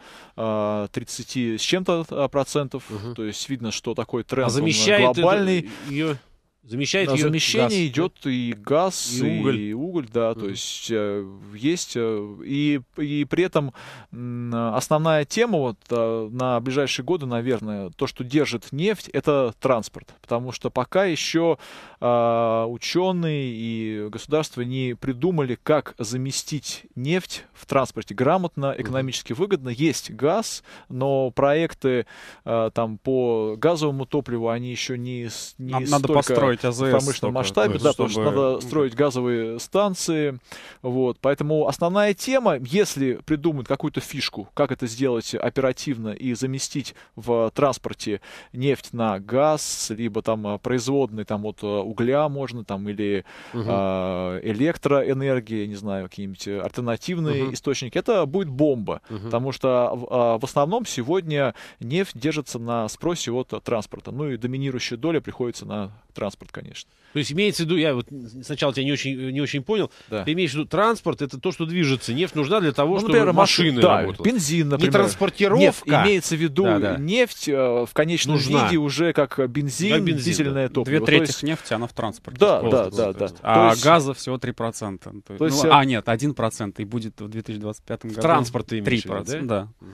B: 30 э, с чем-то э, процентов. Угу. То есть видно, что такой тренд а замещает глобальный.
A: Это Замещает ее вмещение газ. идет
B: и газ, и уголь, и уголь да, mm-hmm. то есть э, есть. Э, и, и при этом основная тема вот, э, на ближайшие годы, наверное, то, что держит нефть, это транспорт. Потому что пока еще ученые и государство не придумали, как заместить нефть в транспорте грамотно, экономически mm-hmm. выгодно. Есть газ, но проекты там, по газовому топливу, они еще не, не Нам столько... надо построить строить АЗС. В промышленном только, масштабе, да, чтобы... потому что надо строить газовые станции. Вот. Поэтому основная тема, если придумают какую-то фишку, как это сделать оперативно и заместить в транспорте нефть на газ, либо там э, производный там от э, угля можно, там, или угу. э, а, электроэнергия, не знаю, какие-нибудь альтернативные угу. источники, это будет бомба. Угу. Потому что э, в основном сегодня нефть держится на спросе от транспорта. Ну и доминирующая доля приходится на Транспорт, конечно.
A: То есть имеется в виду, я вот сначала тебя не очень, не очень понял, да. ты имеешь в виду транспорт, это то, что движется, нефть нужна для того, ну, чтобы например, машины да, работала. бензин, например. Не транспортировка. Нет, имеется в виду да, да.
B: нефть э, в конечном нужна. виде уже как бензин, как бензин дизельное да. топливо. Две трети то есть... нефти,
C: она в транспорте. Да, да, да, да. А есть... газа всего 3%. То то есть... ну, э, а, нет, 1% и будет в 2025 году. В транспорт ты имеешь 3%, да?
B: да.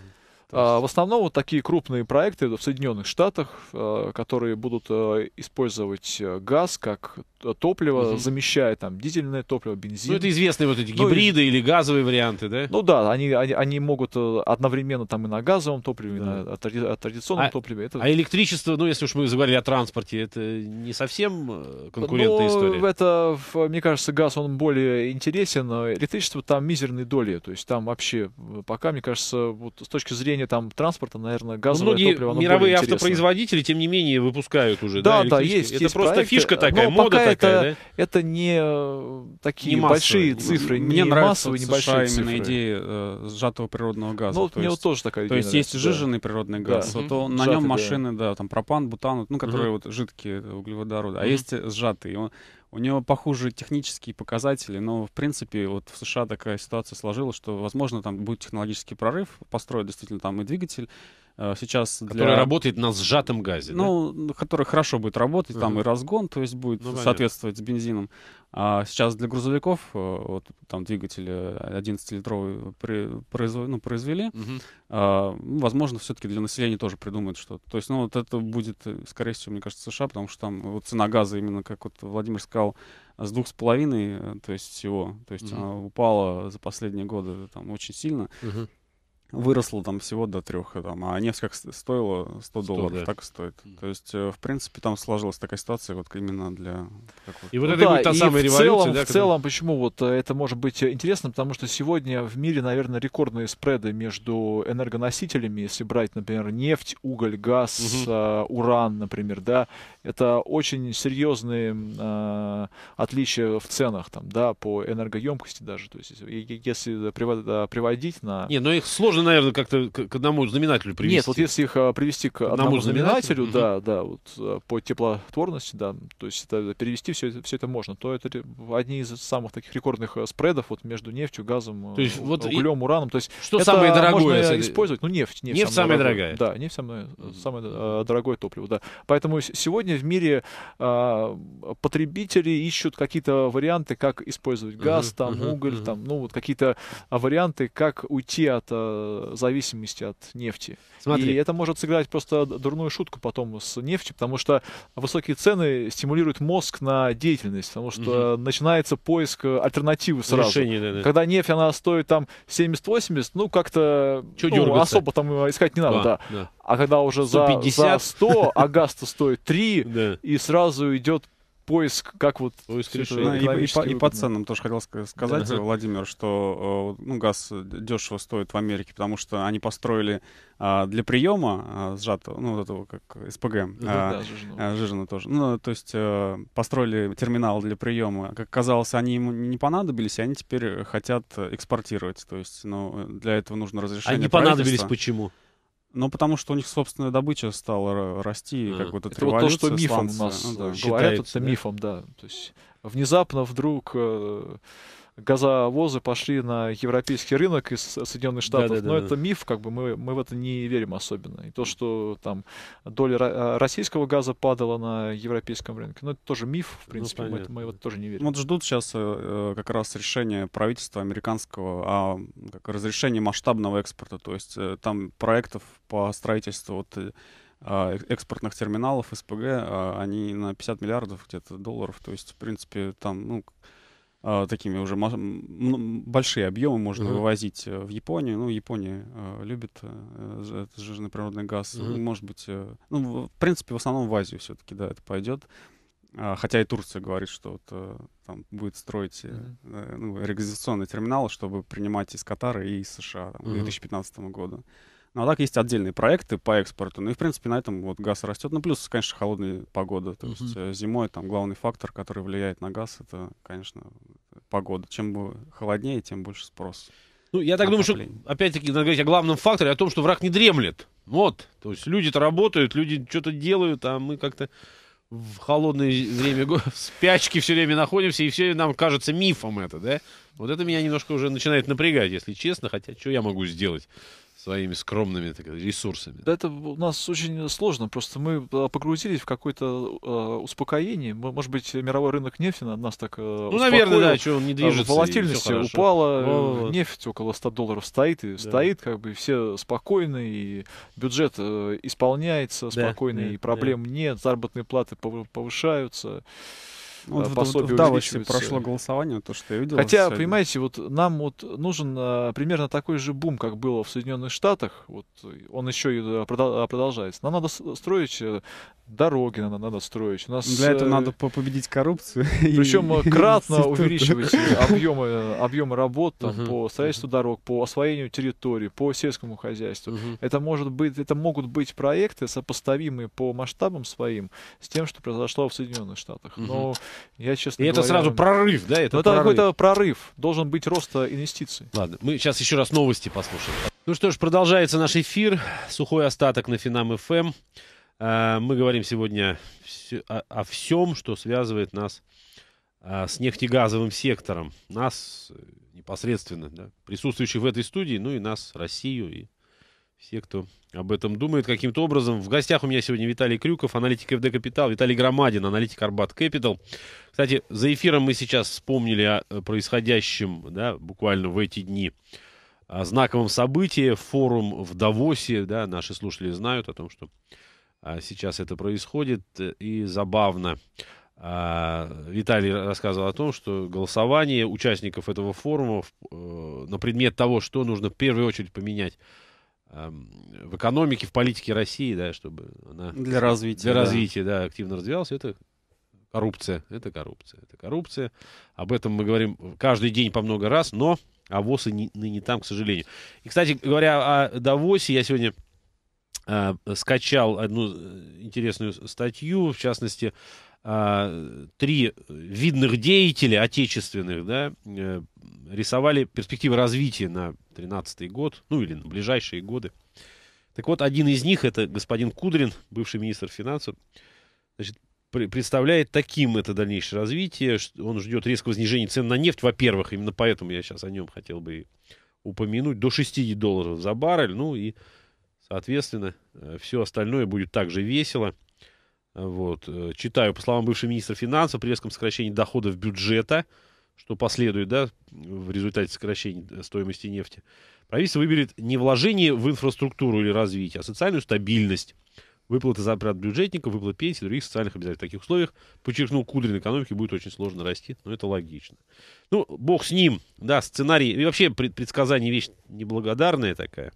B: А, в основном вот такие крупные проекты в Соединенных Штатах, э, которые будут э, использовать э, газ как Э, топливо угу. замещает там дизельное топливо, бензин. Ну, это известные вот эти ну, гибриды ну, или газовые варианты, да? Ну да, они, они, они могут э, одновременно там и на газовом топливе, да. и на э, тради, традиционном а, топливе. Это... А
A: электричество, ну если уж мы заговорили о транспорте,
B: это не совсем конкурентная ну, история? это, мне кажется, газ, он более интересен. Электричество там мизерные доли, то есть там вообще пока, мне кажется, вот с точки зрения там транспорта, наверное, ну, газовое Многие топливо, мировые автопроизводители,
A: тем не менее, выпускают уже, да, да, да есть, Это есть просто проекты, фишка такая, мода ну, пока это, да?
B: это не э, такие не большие массовые. цифры, не нравится массовые, небольшие США цифры. именно
C: идея э, сжатого природного газа. Ну, вот то у него есть, тоже такая идея. То есть есть да. жиженный природный газ, да. вот угу. он, на нем машины, да. да, там пропан, бутан, ну, которые угу. вот жидкие углеводороды, угу. а есть э, сжатые. Он, у него похуже технические показатели, но, в принципе, вот в США такая ситуация сложилась, что, возможно, там будет технологический прорыв, построить действительно там и двигатель, Э, сейчас для... Который работает на сжатом газе, Ну, да? который хорошо будет работать, угу. там и разгон, то есть будет ну, соответствовать понятно. с бензином. А сейчас для грузовиков, э, вот там двигатель 11-литровый э, произ... ну, произвели, угу. а, ну, возможно, все-таки для населения тоже придумают что-то. То есть, ну, вот это будет, скорее всего, мне кажется, США, потому что там вот цена газа, именно как вот Владимир сказал, с двух с половиной, то есть всего, то есть угу. она упала за последние годы там очень сильно. Угу выросло там всего до трех, там, а нефть как стоила 100, 100 долларов, да. так и стоит. Mm. То есть, э, в принципе, там сложилась такая ситуация вот именно для... И вот ну, это да, будет та и самая в революция, целом, да, в которая... целом,
B: почему вот э, это может быть интересно, потому что сегодня в мире, наверное, рекордные спреды между энергоносителями, если брать, например, нефть, уголь, газ, Mm-hmm. э, уран, например, да, это очень серьезные э, отличия в ценах, там, да, по энергоемкости даже, то есть, если приводить на...
A: Не, но их сложно уже, наверное, как-то к одному знаменателю привести. Нет, вот если их а, привести к одному, одному знаменателю, знаменателю
B: да, да, вот а, по теплотворности, да, то есть это, перевести все это, все это можно, то это одни из самых таких рекордных а, спредов вот между нефтью, газом, то есть, вот углем, и... ураном. То есть что это самое дорогое? Можно если... использовать, ну нефть. Нефть, нефть самая, самая дорогая. Да, нефть самое, самое дорогое топливо, да. Поэтому сегодня в мире а, потребители ищут какие-то варианты, как использовать газ, uh там, uh уголь, uh там, ну вот какие-то варианты, как уйти от Э, зависимости от нефти. Смотри. И это может сыграть просто дурную шутку потом с нефтью, потому что высокие цены стимулируют мозг на деятельность, потому что угу. начинается поиск э, альтернативы сразу. Решение, да, да. Когда нефть, она стоит там 70-80, ну как-то ну, особо там э, искать не надо, а, да. да. А когда уже 150. За, за 100, а газ-то стоит 3, и сразу идет поиск, как вот... Поиск решения. и, ну, и, по, и по ценам тоже хотел сказать, да.
C: Владимир, что э, ну, газ дешево стоит в Америке, потому что они построили а, для приема а, сжатого, ну, вот этого как СПГ, а, да, да, жижено тоже. Ну, то есть э, построили терминал для приема. Как казалось они ему не понадобились, и они теперь хотят экспортировать. То есть ну, для этого нужно разрешение Они понадобились почему? Ну, потому что у них собственная добыча стала расти, да. как э, вот эта это революция. Вот то, что мифом у нас ну, да, э, говорят, это да.
B: мифом, да. То есть внезапно вдруг э, газовозы пошли на европейский рынок из Соединенных Штатов. Да, да, Но да, это да. миф, как бы мы, мы в это не верим особенно. И то, что там доля э, российского газа падала на европейском рынке, ну это тоже миф, в ну, принципе, ну, мы, мы в это тоже не верим. Вот
C: ждут сейчас э, э, как раз решение правительства американского о как, разрешении масштабного экспорта, то есть э, там проектов по строительству вот, э, а, экспортных терминалов СПГ, а, они на 50 миллиардов где-то долларов. То есть, в принципе, там, ну, Э, такими уже большие объемы можно mm-hmm. вывозить э, в Японию. Ну, Япония э, любит э, жирный природный газ. Mm-hmm. Может быть, э, ну, в принципе, в основном в Азию все-таки, да, это пойдет. А, хотя и Турция говорит, что вот, э, там будет строить mm-hmm. э, ну, регистрационный терминал, чтобы принимать из Катара и из США там, mm-hmm. к 2015 году. Ну, а так есть отдельные проекты по экспорту. Ну и, в принципе, на этом вот газ растет. Ну, плюс, конечно, холодная погода. То есть uh-huh. зимой там главный фактор, который влияет на газ, это, конечно, погода. Чем холоднее, тем больше спрос.
A: Ну, я так думаю, что, опять-таки, надо говорить о главном факторе, о том, что враг не дремлет. Вот. То есть люди-то работают, люди что-то делают, а мы как-то в холодное время, в спячке все время находимся, и все нам кажется мифом это, да? Вот это меня немножко уже начинает напрягать, если честно, хотя что я могу сделать? своими скромными так, ресурсами.
B: Это у нас очень сложно. Просто мы э, погрузились в какое-то э, успокоение. Может быть, мировой рынок нефти на нас так э, Ну, наверное, да, что он не движется. Волатильность упала, э, ну, вот. нефть около 100 долларов стоит, и да. стоит, как бы все спокойно, и бюджет э, исполняется спокойно, да, и проблем да. нет, заработные платы повышаются вот пособие э, в, в Давосе прошло голосование, то, что я видел. Хотя, сегодня. понимаете, вот нам вот нужен а, примерно такой же бум, как было в Соединенных Штатах, вот э, он еще и продолжается. Нам надо строить дороги надо, надо строить. У нас, Для этого э, надо
C: победить коррупцию. Причем кратно увеличивать
B: объемы, работ по строительству дорог, по освоению территории, по сельскому хозяйству. Это, может быть, это могут быть проекты, сопоставимые по масштабам своим с тем, что произошло в Соединенных Штатах. Но я, честно И говоря, это сразу прорыв, да? Это, ну, это какой-то прорыв. Должен быть рост э, инвестиций. Ладно, мы сейчас еще раз новости послушаем.
A: Ну что ж, продолжается наш эфир. Сухой остаток на Финам ФМ. Эм. Э, мы говорим сегодня о всем, что связывает нас э, с нефтегазовым сектором. Нас непосредственно, да, присутствующих в этой студии, ну и нас, Россию и все, кто об этом думает каким-то образом. В гостях у меня сегодня Виталий Крюков, аналитик FD Капитал, Виталий Громадин, аналитик Арбат Capital. Кстати, за эфиром мы сейчас вспомнили о э, происходящем да, буквально в эти дни о знаковом событии, форум в Давосе. Да, наши слушатели знают о том, что а, сейчас это происходит. Э, и забавно, а, Виталий рассказывал о том, что голосование участников этого форума э, на предмет того, что нужно в первую очередь поменять Эм, в экономике, в политике России, да, чтобы она... Для развития. Для развития, да, активно развивалась, это коррупция, это коррупция, это коррупция. Об этом мы говорим каждый день по много раз, но авось и не, ныне там, к сожалению. И, кстати, говоря о Давосе, я сегодня э, скачал одну э, интересную статью, в частности, а, три видных деятеля отечественных да, э, рисовали перспективы развития на 2013 год, ну или на ближайшие годы. Так вот, один из них, это господин Кудрин, бывший министр финансов, значит, представляет таким это дальнейшее развитие. Он ждет резкого снижения цен на нефть, во-первых, именно поэтому я сейчас о нем хотел бы упомянуть, до 60 долларов за баррель, ну и, соответственно, э, все остальное будет также весело – вот. Э, читаю, по словам бывшего министра финансов, при резком сокращении доходов бюджета, что последует да, в результате сокращения э, стоимости нефти, правительство выберет не вложение в инфраструктуру или развитие, а социальную стабильность. Выплаты затрат бюджетников, выплаты пенсий, других социальных обязательств. В таких условиях, подчеркнул Кудрин, экономике будет очень сложно расти, но это логично. Ну, бог с ним, да, сценарий, и вообще предсказание вещь неблагодарная такая.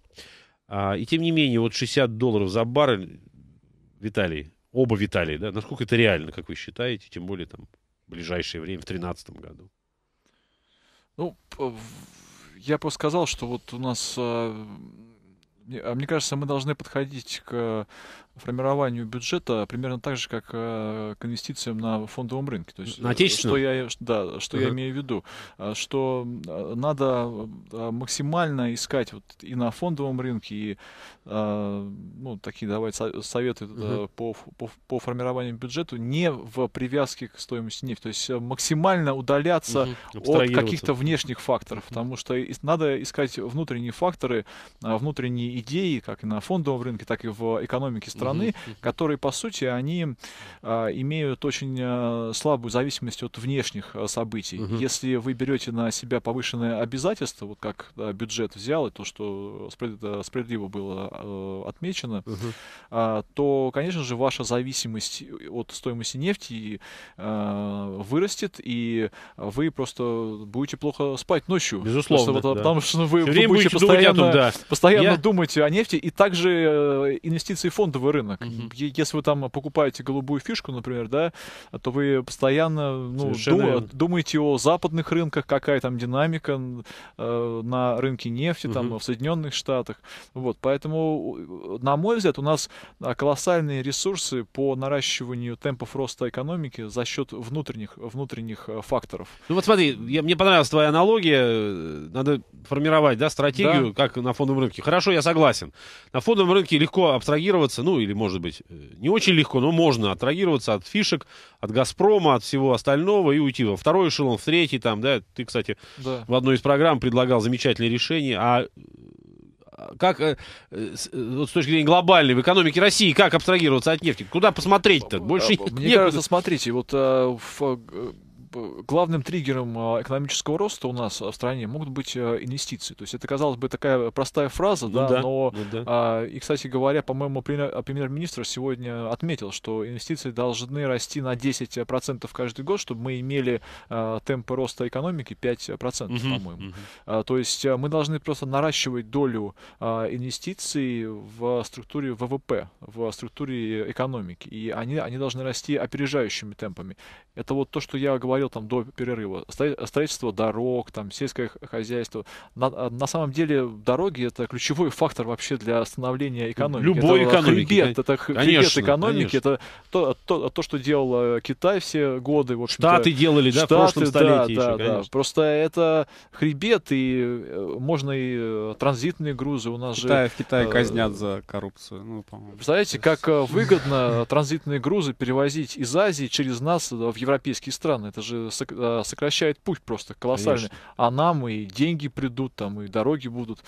A: А, и тем не менее, вот 60 долларов за баррель, Виталий, Оба Виталий, да? Насколько это реально, как вы считаете, тем более там в ближайшее время, в 2013 году?
B: Ну, я просто сказал, что вот у нас... А, а мне кажется, мы должны подходить к формированию бюджета примерно так же, как э, к инвестициям на фондовом рынке. То есть, на что я, да, что uh-huh. я имею в виду, э, что э, надо максимально искать вот и на фондовом рынке, и ну, такие давать советы uh-huh. по, по, по формированию бюджета не в привязке к стоимости нефти, то есть максимально удаляться uh-huh. от каких-то внешних факторов, uh-huh. потому что надо искать внутренние факторы, внутренние идеи, как и на фондовом рынке, так и в экономике страны страны, которые, по сути, они а, имеют очень а, слабую зависимость от внешних а, событий. mm Если вы берете на себя повышенные обязательства, вот как да, бюджет взял, и то, что справедливо было отмечено, mm то, конечно же, ваша зависимость от стоимости нефти вырастет, и вы просто будете плохо спать ночью. Безусловно. Просто, да. Потому что вы, ну, вы будете постоянно, думать, да. постоянно Я... думать о нефти, и также э, инвестиции фондового рынок. Угу. Если вы там покупаете голубую фишку, например, да, то вы постоянно ну, дум, думаете о западных рынках, какая там динамика э, на рынке нефти, угу. там, в Соединенных Штатах. Вот, поэтому, на мой взгляд, у нас а, колоссальные ресурсы по наращиванию темпов роста экономики за счет внутренних, внутренних э, факторов.
A: Ну вот смотри, я, мне понравилась твоя аналогия. Э, надо формировать да, стратегию, да. как на фондовом рынке. Хорошо, я согласен. На фондовом рынке легко абстрагироваться, ну, или, может быть, э, не очень легко, но можно отреагироваться от фишек, от «Газпрома», от всего остального и уйти во второй эшелон, в третий там, да. Ты, кстати, да. в одной из программ предлагал замечательное решение, а, а как э, э, вот с точки зрения глобальной в экономике России, как абстрагироваться от нефти? Куда посмотреть-то? Больше Мне некуда. кажется,
B: смотрите, вот в главным триггером а, экономического роста у нас а, в стране могут быть а, инвестиции. То есть это, казалось бы, такая простая фраза, да, ну да, но... Ну, да. И, кстати говоря, по-моему, премьер-министр сегодня отметил, что инвестиции должны расти на 10% каждый год, чтобы мы имели темпы роста экономики 5%, угу, по-моему. Угу. То есть мы должны просто наращивать долю инвестиций в структуре ВВП, в структуре э, экономики. И они, они должны расти опережающими темпами. Это вот то, что я говорил говорил там до перерыва, строительство дорог, там сельское хозяйство. На, а, на самом деле дороги это ключевой фактор вообще для становления экономики. Любой это экономики. Хребет, это хребет конечно, экономики, конечно. это то, то, то, что делал Китай все годы. В Штаты делали, да, Штаты, в прошлом столетии да, еще, да, Да. Просто это хребет, и э, можно и э, транзитные грузы у нас Китай, же... В Китае э, казнят
C: за коррупцию. Ну, по
B: Представляете, как выгодно транзитные грузы перевозить из Азии через нас в европейские страны. Это же а, сокращает путь просто колоссальный. Конечно. А нам и деньги придут, там и дороги будут.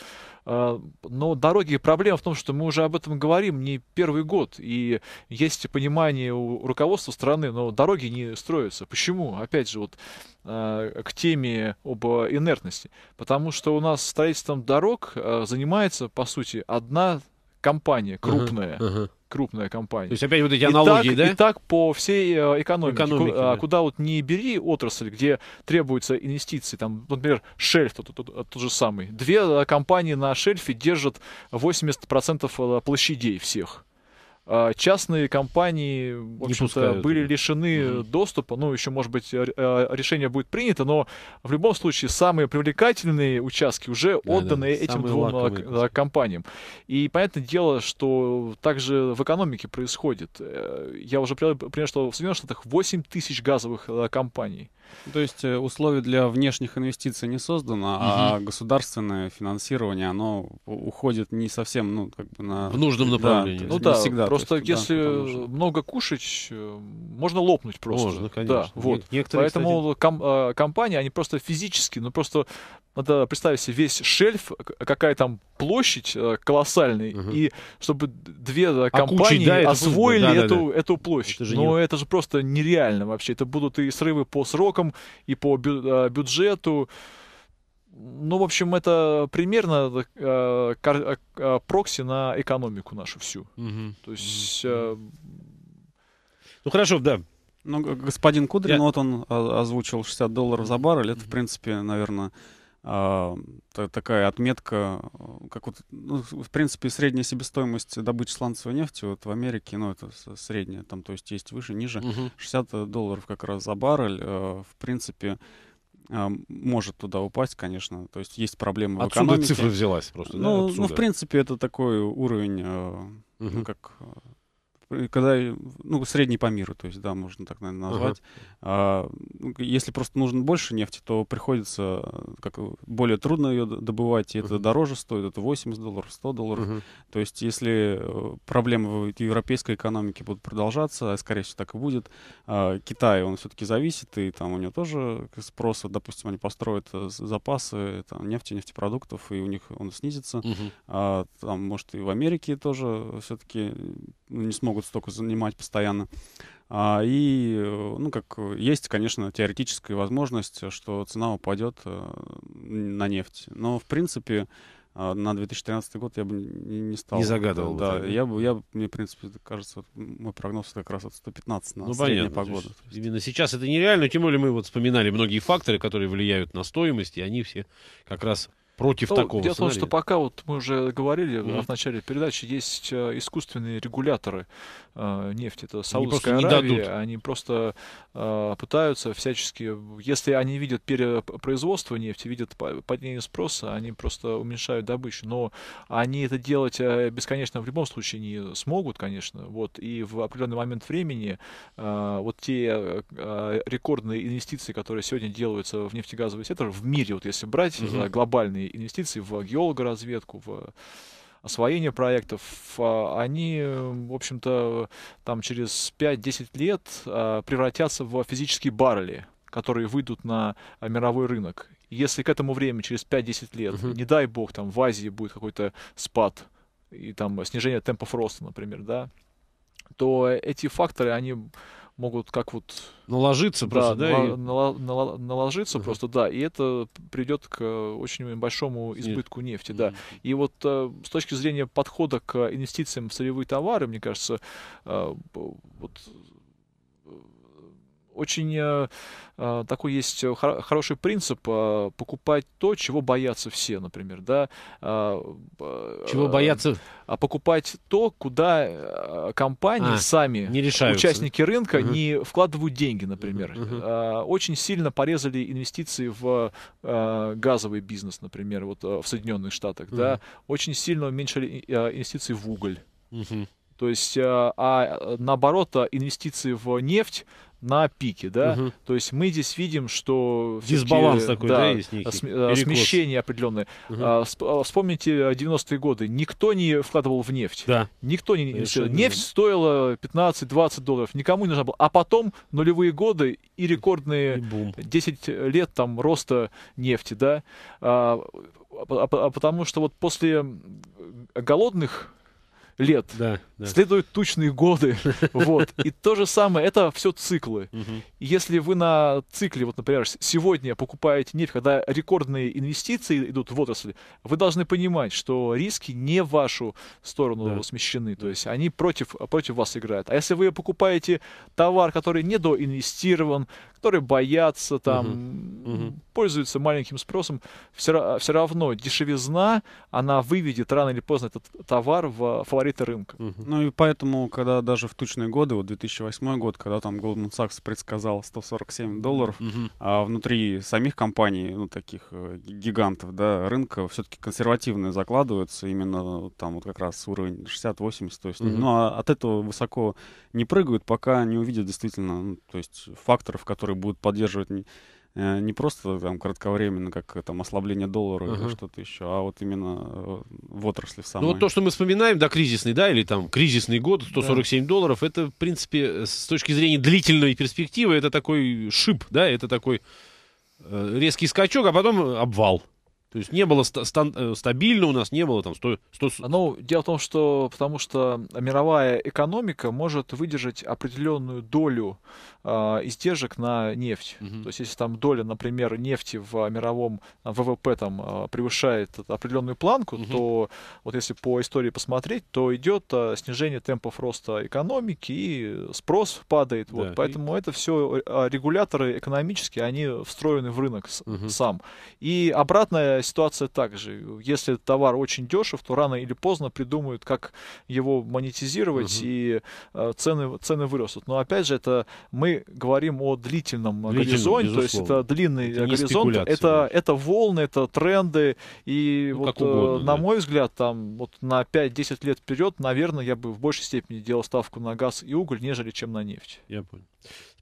B: А, но дороги, проблема в том, что мы уже об этом говорим не первый год, и есть понимание у руководства страны, но дороги не строятся. Почему? Опять же, вот а, к теме об инертности. Потому что у нас строительством дорог занимается, по сути, одна компания крупная. Uh-huh, uh-huh крупная компания. То есть опять вот эти аналогии, и так, да? И так по всей э, экономике. экономике Ку- э, да. Куда вот не бери отрасль, где требуются инвестиции, там, например, шельф тот, тот, тот, тот же самый. Две э, компании на шельфе держат 80% площадей всех. А, частные компании не пускают, были лишены угу. доступа. Ну, еще, может быть, а, решение будет принято, но в любом случае самые привлекательные участки уже да, отданы да, этим двум а, лаковые. компаниям. И понятное дело, что также в экономике происходит. Э, я уже пример, что в Соединенных Штатах 8 тысяч газовых э, компаний.
C: Ну, то есть э, условия для внешних инвестиций не созданы, угу. а государственное финансирование, оно уходит не совсем, ну, как бы на... В нужном
A: направлении. Да, ну да, всегда. Просто есть, если
B: да, много кушать, э, можно лопнуть просто. Можно, конечно. Да, вот. Некоторые, Поэтому кстати... ком- э, компании, они просто физически, ну просто надо представить себе весь шельф, какая там площадь э, колоссальная, угу. и чтобы две а компании кучей, да, освоили да, да, эту, эту площадь. Это же Но не... это же просто нереально вообще. Это будут и срывы по срокам, и по бю- бюджету ну, в общем, это примерно э, кар, э, э прокси на экономику нашу всю. Угу. То есть... Э, ну, хорошо, да.
C: Ну, господин Кудрин, Я... вот он а, озвучил 60 долларов за баррель. Это, угу. в принципе, наверное, а, такая отметка, э, как вот, ну, в принципе, средняя себестоимость добычи сланцевой нефти вот в Америке, ну, это средняя, там, то есть есть выше, ниже, угу. 60 долларов как раз за баррель, а, в принципе, а, может туда упасть, конечно. То есть есть проблемы отсюда в экономике. Отсюда цифра взялась просто, ну, да? Ну, ну в принципе, это такой уровень, угу. ну, как а, когда, ну, средний по миру, то есть, да, можно так, наверное, назвать. Uh-huh. А, ну, если просто нужно больше нефти, то приходится как более трудно ее добывать, и это uh-huh. дороже стоит, это 80 долларов, 100 долларов. Uh-huh. То есть, если э, проблемы в европейской экономике будут продолжаться, а скорее всего так и будет, а, Китай, он все-таки зависит, и там у него тоже спрос, допустим, они построят э, запасы э, там, нефти, нефтепродуктов, и у них он снизится. Uh-huh. А, там, может, и в Америке тоже все-таки ну, не смогут могут столько занимать постоянно. А, и, э, ну, как есть, конечно, теоретическая возможность, что цена упадет э, на нефть. Но, в принципе, а, на 2013 год я бы не стал. Не загадывал. Да, бы я бы, я, мне, в принципе, кажется, мой прогноз как раз от 115 на ну, средняя понятно. погода.
A: есть... Именно сейчас это нереально, тем более мы вот вспоминали многие факторы, которые влияют на стоимость, и они все как раз против ну, такого Дело в том, что
B: пока вот мы уже говорили mm-hmm. в начале передачи, есть э, искусственные регуляторы э, нефть. Это Саудовская они Аравия. Не Они просто э, пытаются всячески... Если они видят перепроизводство нефти, видят падение спроса, они просто уменьшают добычу. Но они это делать э, бесконечно в любом случае не смогут, конечно. Вот. И в определенный момент времени э, вот те э, рекордные инвестиции, которые сегодня делаются в нефтегазовый сектор в мире, вот если брать угу. глобальные инвестиции в геологоразведку, в освоение проектов, а, они, в общем-то, там через 5-10 лет а, превратятся в физические баррели, которые выйдут на а, мировой рынок. Если к этому времени, через 5-10 лет, uh-huh. не дай бог, там в Азии будет какой-то спад и там снижение темпов роста, например, да, то эти факторы, они могут как вот... Наложиться просто, да? да нала, и... нала, наложиться uh-huh. просто, да. И это приведет к э, очень большому избытку Нет. нефти, да. Uh-huh. И вот э, с точки зрения подхода к э, инвестициям в сырьевые товары, мне кажется, вот очень э, э, такой есть э, хороший принцип покупать то, чего боятся все, например, да. А, чего боятся? А покупать то, куда компании а, сами, не участники рынка, угу. не вкладывают деньги, например. Угу. Очень сильно порезали инвестиции в газовый бизнес, например, вот в Соединенных Штатах, угу. да. Очень сильно уменьшили инвестиции в уголь. Угу. То есть, а наоборот, инвестиции в нефть на пике, да, угу. то есть мы здесь видим, что дисбаланс такой, да, да есть некий, смещение определенное. Угу. А, а, вспомните 90-е годы, никто не вкладывал в нефть, да. никто не Совершенно нефть стоила 15-20 долларов, никому не нужна была, а потом нулевые годы и рекордные и бум. 10 лет там роста нефти, да, а, а, а потому что вот после голодных лет. Да, да. Следуют тучные годы. Вот. И то же самое, это все циклы. Угу. Если вы на цикле, вот, например, сегодня покупаете нефть, когда рекордные инвестиции идут в отрасли, вы должны понимать, что риски не в вашу сторону да. смещены. То есть они против, против вас играют. А если вы покупаете товар, который недоинвестирован, которые боятся, там, угу. пользуются маленьким спросом, все, все равно дешевизна, она выведет рано или поздно этот товар в фавориты рынка. Угу. Ну и поэтому, когда
C: даже в тучные годы, вот
B: 2008 год, когда там Goldman Sachs
C: предсказал 147 долларов, угу. а внутри самих компаний, ну таких э, гигантов, да, рынка все-таки консервативные закладываются, именно там вот как раз уровень 60-80, то есть, угу. ну а от этого высоко не прыгают, пока не увидят действительно, ну, то есть факторов, которые будут поддерживать э, не просто там кратковременно, как э, там ослабление доллара uh-huh. или что-то еще, а вот именно э, в отрасли в самой. Ну вот то,
A: что мы вспоминаем, да, кризисный, да, или там кризисный год, 147 да. долларов, это, в принципе, с точки зрения длительной перспективы, это такой шип, да, это такой резкий скачок, а потом обвал.
B: То есть не было э, стабильно у нас не было там 100, 100... Ну, дело в том, что потому что мировая экономика может выдержать определенную долю э, издержек на нефть. Угу. То есть если там доля, например, нефти в мировом а, ВВП там а, превышает определенную планку, угу. то вот если по истории посмотреть, то идет снижение темпов роста экономики и спрос падает. Да, вот, поэтому это все регуляторы экономические, они встроены в рынок угу. сам. И обратная Э, ситуация также. Если товар очень дешев, то рано или поздно придумают, как его монетизировать, угу. и э, цены, цены вырастут. Но опять же, это мы говорим о длительном, длительном горизонте, безусловно. то есть это длинный это горизонт, это, это волны, это тренды, и ну, вот, э, угодно, на да. мой взгляд, там вот на 5-10 лет вперед, наверное, я бы в большей степени делал ставку на газ и уголь, нежели чем на нефть. Я понял.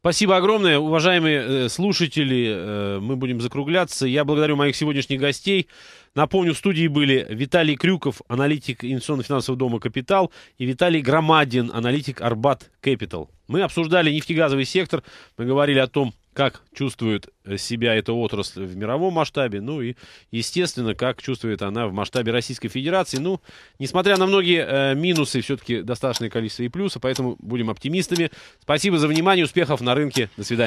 A: Спасибо огромное, уважаемые э, слушатели. Э, мы будем закругляться. Я благодарю моих сегодняшних гостей. Напомню, в студии были Виталий Крюков, аналитик инвестиционно-финансового дома «Капитал», и Виталий Громадин, аналитик «Арбат Кэпитал». Мы обсуждали нефтегазовый сектор, мы говорили о том, как чувствует э, себя эта отрасль в мировом масштабе, ну и, естественно, как чувствует она в масштабе Российской Федерации. Ну, несмотря на многие э, минусы, все-таки достаточное количество и плюсов, поэтому будем оптимистами. Спасибо за внимание, успехов на рынке. До свидания.